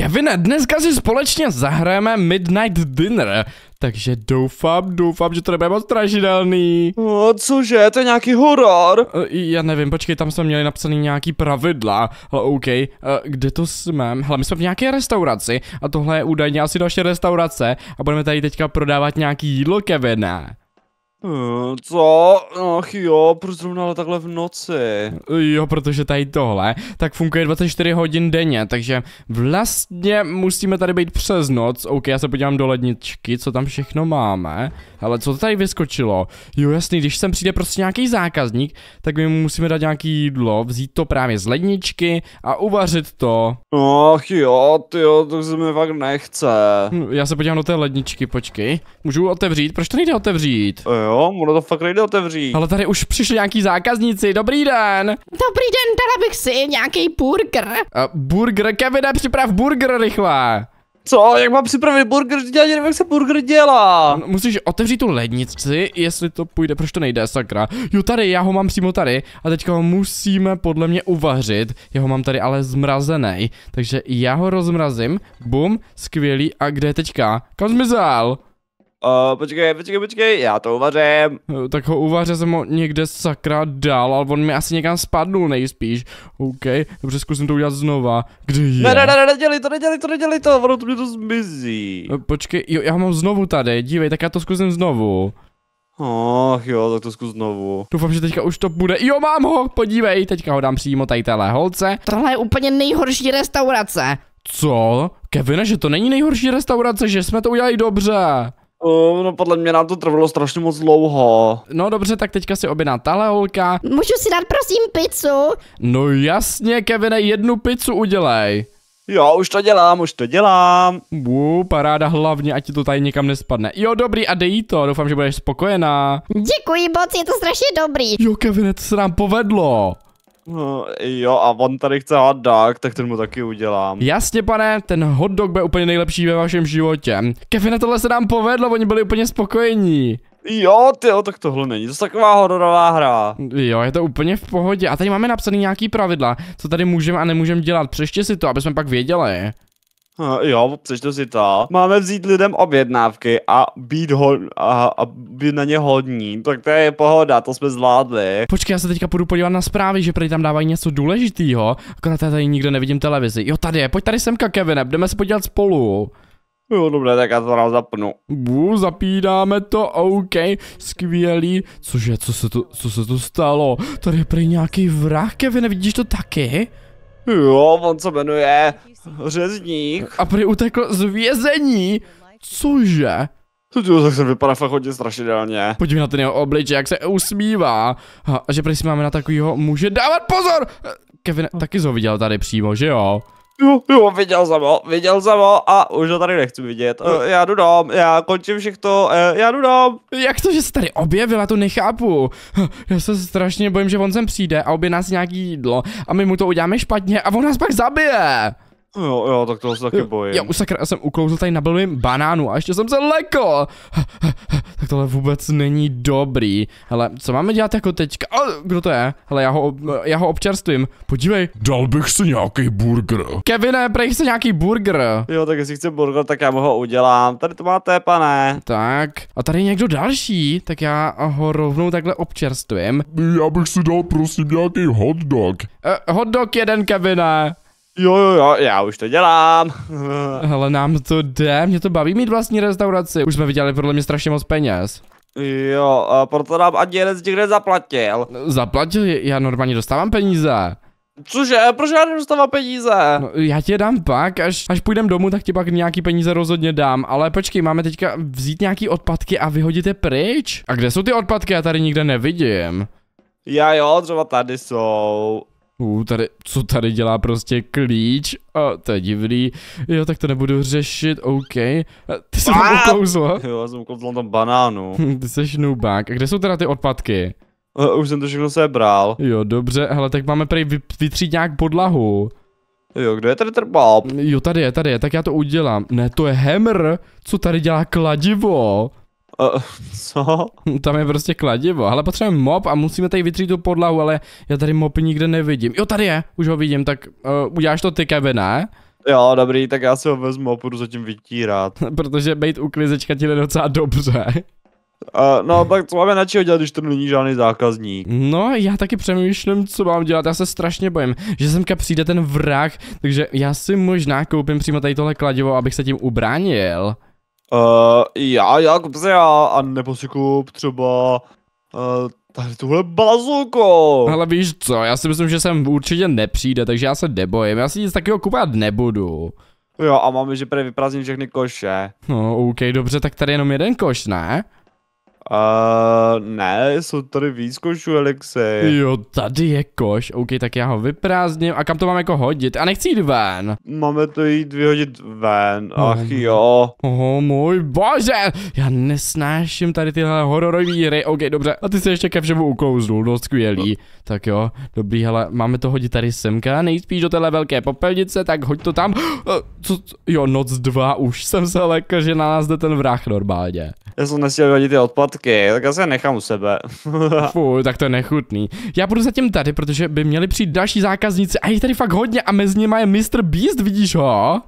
Kevine, dneska si společně zahrajeme Midnight Dinner, takže doufám, doufám, že to nebude moc strašidelný. No, cože, to je nějaký horor? E, já nevím, počkej, tam jsme měli napsaný nějaký pravidla. Hle, OK, e, kde to jsme? Hele, my jsme v nějaké restauraci a tohle je údajně asi další restaurace a budeme tady teďka prodávat nějaký jídlo, Kevine. Hm, co? No, ach jo, proč zrovna takhle v noci? Jo, protože tady tohle, tak funguje 24 hodin denně, takže vlastně musíme tady být přes noc. OK, já se podívám do ledničky, co tam všechno máme. Ale co to tady vyskočilo? Jo, jasný, když sem přijde prostě nějaký zákazník, tak my mu musíme dát nějaký jídlo, vzít to právě z ledničky a uvařit to. Ach jo, jo, to se mi fakt nechce. Hm, já se podívám do té ledničky, počkej. Můžu otevřít? Proč to nejde otevřít? Jo jo? Ono to fakt nejde otevřít. Ale tady už přišli nějaký zákazníci, dobrý den. Dobrý den, dala bych si nějaký burger. Uh, burger, Kevine, připrav burger rychle. Co? Jak mám připravit burger? Já nevím, jak se burger dělá. No, musíš otevřít tu lednici, jestli to půjde. Proč to nejde, sakra? Jo, tady, já ho mám přímo tady. A teďka ho musíme podle mě uvařit. Já ho mám tady ale zmrazený. Takže já ho rozmrazím. Bum, skvělý. A kde je teďka? Kam zmizel? Uh, počkej, počkej, počkej, já to uvařím. Eh, tak ho uvaře jsem ho někde sakra dal, ale on mi asi někam spadnul nejspíš. OK, dobře, zkusím to udělat znova. Kde je? Ne, ne, ne, ne, nedělej to, nedělej to, nedělej to, ono to mě to zmizí. Uh, eh, počkej, jo, já mám znovu tady, dívej, tak já to zkusím znovu. Ach jo, tak to zkus znovu. Doufám, že teďka už to bude. Jo, mám ho, podívej, teďka ho dám přímo tady téhle holce. Tohle je úplně nejhorší restaurace. Co? Kevine, že to není nejhorší restaurace, že jsme to udělali dobře. Uh, no podle mě nám to trvalo strašně moc dlouho. No dobře, tak teďka si objedná tahle holka. Můžu si dát prosím pizzu? No jasně, Kevine, jednu pizzu udělej. Jo, už to dělám, už to dělám. Bu, paráda hlavně, ať ti to tady někam nespadne. Jo, dobrý, a dej to, doufám, že budeš spokojená. Děkuji moc, je to strašně dobrý. Jo, Kevine, to se nám povedlo. No, jo, a on tady chce hot dog, tak ten mu taky udělám. Jasně, pane, ten hot dog bude úplně nejlepší ve vašem životě. na tohle se nám povedlo, oni byli úplně spokojení. Jo, ty jo, tak tohle není, to je taková hororová hra. Jo, je to úplně v pohodě. A tady máme napsané nějaký pravidla, co tady můžeme a nemůžeme dělat. Přeště si to, aby jsme pak věděli. Jo, přečtu si to. Máme vzít lidem objednávky a být, ho, a, a být na ně hodní. Tak to je pohoda, to jsme zvládli. Počkej, já se teďka půjdu podívat na zprávy, že tady tam dávají něco důležitýho. Akorát já tady nikde nevidím televizi. Jo, tady je, pojď tady semka, Kevine, jdeme se podívat spolu. Jo, dobře, tak já to nám zapnu. Bu, zapínáme to, OK, skvělý. Cože, co se to, co se to stalo? Tady je prý nějaký vrah, Kevin, vidíš to taky? Jo, on se jmenuje Řezník. A prý utekl z vězení. Cože? Jo, tak se vypadá fakt hodně strašidelně. Podívej na ten jeho obličej, jak se usmívá. A že prý si máme na takovýho muže dávat pozor! Kevin taky ho viděl tady přímo, že jo? jo, jo, viděl jsem ho, viděl jsem ho a už ho tady nechci vidět. No. Eh, já jdu dom, já končím všechno, eh, já jdu dom. Jak to, že se tady objevila, to nechápu. Já se strašně bojím, že on sem přijde a obě nás nějaký jídlo a my mu to uděláme špatně a on nás pak zabije. Jo, jo, tak toho se taky bojím. Já už sakra, jsem uklouzl tady na blbým banánu a ještě jsem se leko. tak tohle vůbec není dobrý. Hele, co máme dělat jako teďka? O, kdo to je? Hele, já ho, já ho občerstvím. Podívej. Dal bych si nějaký burger. Kevine, prej si nějaký burger. Jo, tak jestli chce burger, tak já mu ho udělám. Tady to máte, pane. Tak, a tady je někdo další, tak já ho rovnou takhle občerstvím. Já bych si dal prosím nějaký hot dog. Uh, hot dog jeden, Kevine jo, jo, jo, já už to dělám. Hele, nám to jde, mě to baví mít vlastní restauraci. Už jsme vydělali podle mě strašně moc peněz. Jo, a proto nám ani jeden z těch nezaplatil. Zaplatil? Já normálně dostávám peníze. Cože, proč já nedostávám peníze? No, já ti dám pak, až, až půjdem domů, tak ti pak nějaký peníze rozhodně dám, ale počkej, máme teďka vzít nějaký odpadky a vyhodit je pryč? A kde jsou ty odpadky, já tady nikde nevidím. Já jo, třeba tady jsou. U tady, co tady dělá prostě klíč? A oh, to je divný. Jo, tak to nebudu řešit, OK. Ty jsi tam ukouzl? Jo, já jsem ukouzla tam banánu. Ty jsi šnubák. A kde jsou teda ty odpadky? Uh, už jsem to všechno sebral. Jo, dobře, hele, tak máme prý vytřít nějak podlahu. Jo, kde je tady ten Bob? Jo, tady je, tady je, tak já to udělám. Ne, to je hammer. Co tady dělá kladivo? Uh, co? Tam je prostě kladivo, ale potřebujeme mop a musíme tady vytřít tu podlahu, ale já tady mop nikde nevidím. Jo, tady je, už ho vidím, tak uh, uděláš to ty, ne? Jo, dobrý, tak já si ho vezmu a půjdu zatím vytírat. Protože u klizečka ti docela dobře. Uh, no, tak co máme na čeho dělat, když to není žádný zákazník? No, já taky přemýšlím, co mám dělat, já se strašně bojím, že semka přijde ten vrah, takže já si možná koupím přímo tady tohle kladivo, abych se tím ubránil. Uh, já, já, dobře, já, a nebo si kup třeba uh, tady tuhle bazuko. Ale víš co, já si myslím, že sem určitě nepřijde, takže já se nebojím, já si nic takového kupovat nebudu. Jo, a máme, že prvě vyprázdním všechny koše. No, OK, dobře, tak tady jenom jeden koš, ne? Uh, ne, jsou tady víc košů, Alexej. Jo, tady je koš, OK, tak já ho vyprázdním. A kam to mám jako hodit? A nechci jít ven. Máme to jít vyhodit ven, oh. ach jo. Oh můj bože, já nesnáším tady tyhle hororové hry. OK, dobře, a ty se ještě ke všemu uklouznul, no skvělý. No. Tak jo, dobrý, Ale máme to hodit tady semka, nejspíš do téhle velké popelnice, tak hoď to tam. Eh, co, jo, noc dva, už jsem se lekl, že na nás jde ten vrah normálně. Já jsem nestěl hodit ty odpad, fotky, tak já se nechám u sebe. Fu, tak to je nechutný. Já budu zatím tady, protože by měli přijít další zákazníci a jich tady fakt hodně a mezi nimi je Mr. Beast, vidíš ho?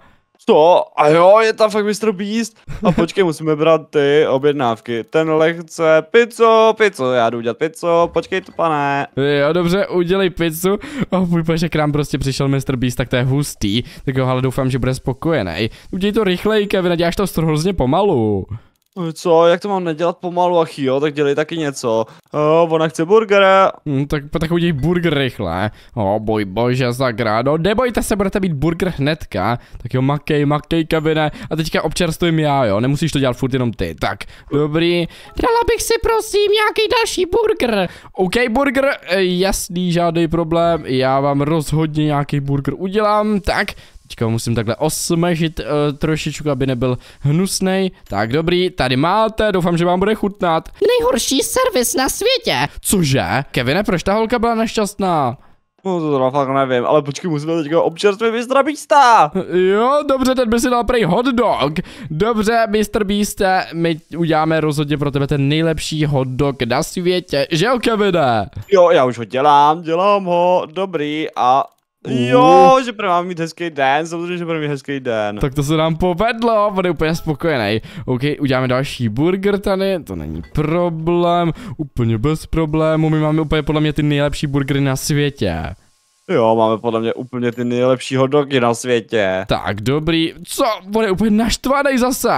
Co? a jo, je tam fakt Mr. Beast. A počkej, musíme brát ty objednávky. Ten lehce pizzu, pizzu, já jdu udělat pizzu, počkej to pane. Jo, dobře, udělej pizzu. Oh, můj že k nám prostě přišel Mr. Beast, tak to je hustý. Tak jo, ale doufám, že bude spokojený. Udělej to rychleji, Kevin, děláš to hrozně pomalu. Co, jak to mám nedělat pomalu, ach jo, tak dělej taky něco. Oh, ona chce burgera. Hmm, tak, tak udělej burger rychle. O, boj bože, zagrádo. Nebojte se, budete být burger hnedka. Tak jo, makej, makej, kabine. A teďka občerstvím já, jo, nemusíš to dělat furt jenom ty. Tak, dobrý. Dala bych si prosím nějaký další burger. OK, burger, eh, jasný, žádný problém. Já vám rozhodně nějaký burger udělám. Tak, Teďka musím takhle osmažit uh, trošičku, aby nebyl hnusný. Tak dobrý, tady máte, doufám, že vám bude chutnat. Nejhorší servis na světě. Cože? Kevine, proč ta holka byla nešťastná? No to zrovna fakt nevím, ale počkej, musíme teďka občerstvit Mr. Beasta. Jo, dobře, ten by si dal prej hot dog. Dobře, Mr. Beaste, my uděláme rozhodně pro tebe ten nejlepší hot dog na světě, že jo, Kevine? Jo, já už ho dělám, dělám ho, dobrý a Jo, že pro mám mít hezký den, samozřejmě, že pro mít hezký den. Tak to se nám povedlo, bude úplně spokojený. OK, uděláme další burger tady, to není problém, úplně bez problému, my máme úplně podle mě ty nejlepší burgery na světě. Jo, máme podle mě úplně ty nejlepší hodoky na světě. Tak, dobrý. Co? On je úplně naštvaný zase.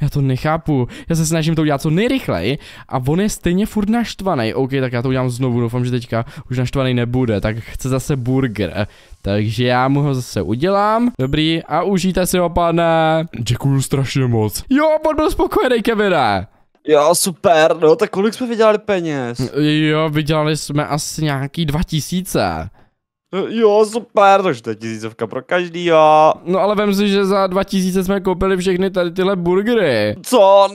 Já to nechápu. Já se snažím to udělat co nejrychleji a on je stejně furt naštvaný. OK, tak já to udělám znovu. Doufám, že teďka už naštvaný nebude. Tak chce zase burger. Takže já mu ho zase udělám. Dobrý, a užijte si ho, pane. Děkuju strašně moc. Jo, on byl spokojený, Kevine. Jo, super, no tak kolik jsme vydělali peněz? Jo, vydělali jsme asi nějaký 2000. Jo, super, to je tisícovka pro každý, jo. No ale vem si, že za 2000 jsme koupili všechny tady tyhle burgery. Co?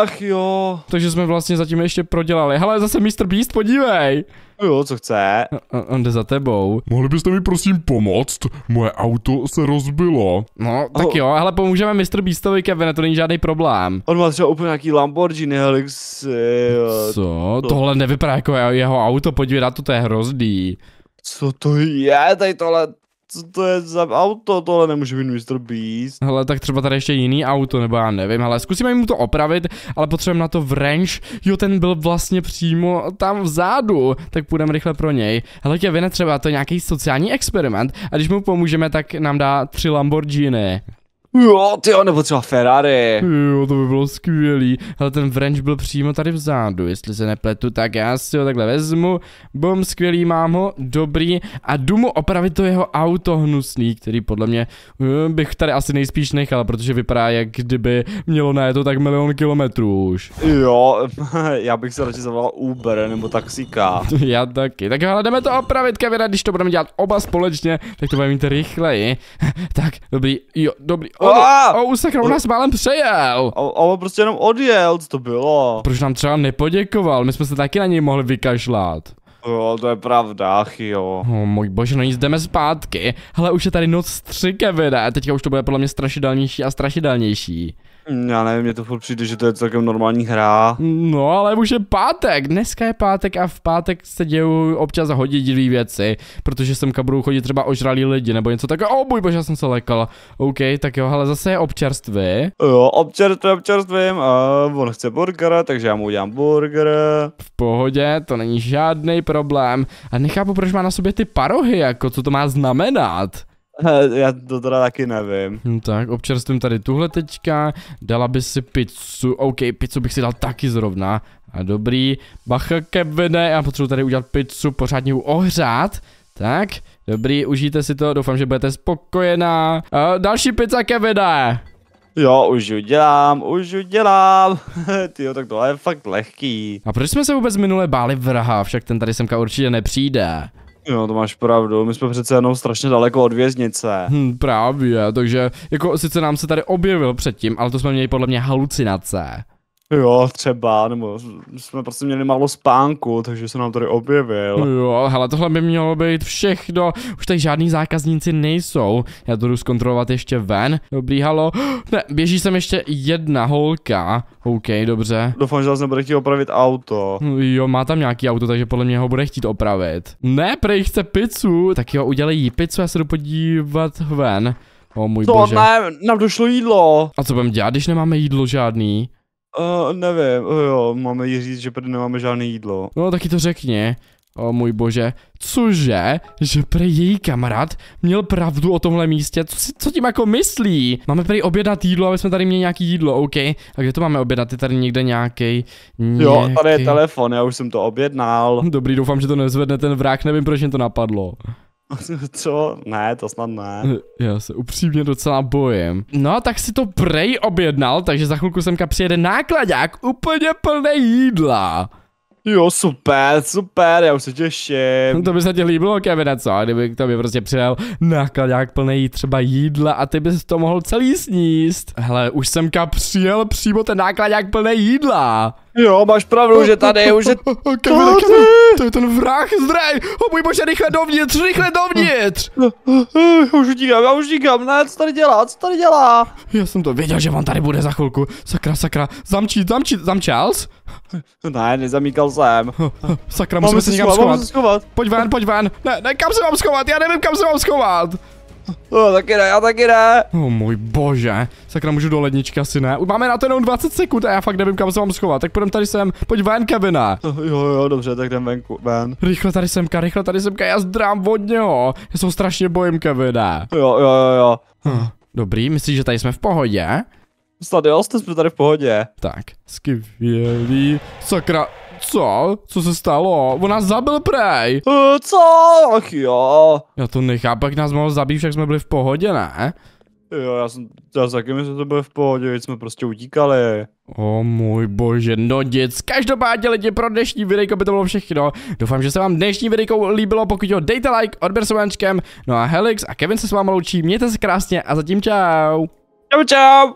ach jo. Takže jsme vlastně zatím ještě prodělali. Hele, zase Mr. Beast, podívej. Jo, co chce? On, on jde za tebou. Mohli byste mi prosím pomoct? Moje auto se rozbilo. No, tak jo, ale pomůžeme Mr. Beastovi, Kevin, to není žádný problém. On má třeba úplně nějaký Lamborghini Helix. Co? To... Tohle nevypadá jako jeho auto, podívej na to, to je hrozný co to je tady tohle, co to je za auto, tohle nemůže být Mr. Beast. Hele, tak třeba tady ještě jiný auto, nebo já nevím, hele, zkusíme mu to opravit, ale potřebujeme na to wrench, jo, ten byl vlastně přímo tam vzadu, tak půjdeme rychle pro něj. Hele, vyne třeba to je nějaký sociální experiment a když mu pomůžeme, tak nám dá tři Lamborghini. Jo, ty nebo třeba Ferrari. Jo, to by bylo skvělý. Ale ten French byl přímo tady vzadu, jestli se nepletu, tak já si ho takhle vezmu. Bom skvělý, mám ho, dobrý. A jdu mu opravit to jeho auto hnusný, který podle mě eh, bych tady asi nejspíš nechal, protože vypadá, jak kdyby mělo na to tak milion kilometrů už. Jo, já bych se radši zavolal Uber nebo taxíka. já taky. Tak jo, jdeme to opravit, Kevina, když to budeme dělat oba společně, tak to budeme mít rychleji. tak, dobrý, jo, dobrý, On, o, už sakra, on nás málem přejel. Ale prostě jenom odjel, co to bylo? Proč nám třeba nepoděkoval? My jsme se taky na něj mohli vykašlat. Jo, to je pravda, ach jo. Oh, můj bože, no nic, jdeme zpátky. Hele, už je tady noc tři, Kevine, a teďka už to bude podle mě strašidelnější a strašidelnější. Já nevím, mě to furt přijde, že to je celkem normální hra. No, ale už je pátek, dneska je pátek a v pátek se dějou občas hodně divné věci, protože semka budou chodit třeba ožralí lidi nebo něco takového. O oh, můj bože, já jsem se lekal. OK, tak jo, ale zase je občerstvy. Jo, občerstvy, občerstvím a on chce burgera, takže já mu udělám burger. V pohodě, to není žádný problém. A nechápu, proč má na sobě ty parohy, jako co to má znamenat. Já to teda taky nevím. No tak, občerstvím tady tuhle teďka, dala by si pizzu, OK, pizzu bych si dal taky zrovna. A dobrý, bacha kebene, já potřebuji tady udělat pizzu, pořádně ju ohřát. Tak, dobrý, užijte si to, doufám, že budete spokojená. A další pizza kebene. Jo, už ji dělám, už ji dělám. Ty tak tohle je fakt lehký. A proč jsme se vůbec minule báli vraha, však ten tady semka určitě nepřijde. Jo, to máš pravdu, my jsme přece jenom strašně daleko od věznice. Hm, právě, takže jako sice nám se tady objevil předtím, ale to jsme měli podle mě halucinace. Jo, třeba, nebo jsme prostě měli málo spánku, takže se nám tady objevil. Jo, hele, tohle by mělo být všechno, už tady žádný zákazníci nejsou, já to jdu zkontrolovat ještě ven, dobrý, halo, ne, běží sem ještě jedna holka, OK, dobře. Doufám, že zase nebude chtít opravit auto. No, jo, má tam nějaký auto, takže podle mě ho bude chtít opravit. Ne, prej chce pizzu, tak jo, udělej jí pizzu, já se jdu podívat ven. O můj to, bože. ne, nám došlo jídlo. A co budeme dělat, když nemáme jídlo žádný? Uh, nevím, uh, jo, máme jí říct, že prý nemáme žádné jídlo. No taky to řekni. O můj bože, cože, že prý její kamarád měl pravdu o tomhle místě, co, si, co tím jako myslí? Máme prý objednat jídlo, aby jsme tady měli nějaký jídlo, OK. A kde to máme objednat, je tady někde nějaký. Nějaký... Jo, tady je telefon, já už jsem to objednal. Dobrý, doufám, že to nezvedne ten vrak, nevím proč mě to napadlo. Co? Ne, to snad ne. Já se upřímně docela bojím. No, tak si to prej objednal, takže za chvilku semka přijede nákladák úplně plné jídla. Jo, super, super, já už se těším. To by se ti líbilo, a co? Kdyby k tobě prostě přijel nákladák plný třeba jídla a ty bys to mohl celý sníst. Hele, už semka přijel přímo ten nákladák plný jídla. Jo, máš pravdu, že tady už je... Kamila, Kamila, to je ten vrah, zdraj! O můj bože, rychle dovnitř, rychle dovnitř! Už utíkám, já už utíkám, ne, co tady dělá, co tady dělá? Já jsem to věděl, že on tady bude za chvilku. Sakra, sakra, zamčí, zamčí, zamčal jsi? Ne, nezamíkal jsem. Sakra, musíme se někam schovat. schovat. Pojď ven, pojď ven. Ne, ne, kam se mám schovat, já nevím, kam se mám schovat. Oh taky ne, já taky ne. oh, můj bože, sakra můžu do ledničky asi ne. Už máme na to jenom 20 sekund a já fakt nevím kam se mám schovat, tak půjdem tady sem, pojď ven Kevina. Oh, no, jo jo, dobře, tak jdem venku, ven. Rychle tady semka, rychle tady semka, já zdrám od něho, já se strašně bojím Kevina. Jo jo jo jo. Huh. Hm. Dobrý, myslíš, že tady jsme v pohodě? Snad jo, jste jsme tady v pohodě. Tak, skvělý, sakra, co? Co se stalo? On nás zabil prej. E, co? Ach jo. Já to nechápu, jak nás mohl zabít, však jsme byli v pohodě, ne? Jo, já jsem, já taky myslím, že to bylo v pohodě, jsme prostě utíkali. O můj bože, no nic. Každopádně lidi pro dnešní videjko by to bylo všechno. Doufám, že se vám dnešní videjko líbilo, pokud jo, dejte like, odběr se No a Helix a Kevin se s vámi loučí, mějte se krásně a zatím čau. Čau, čau.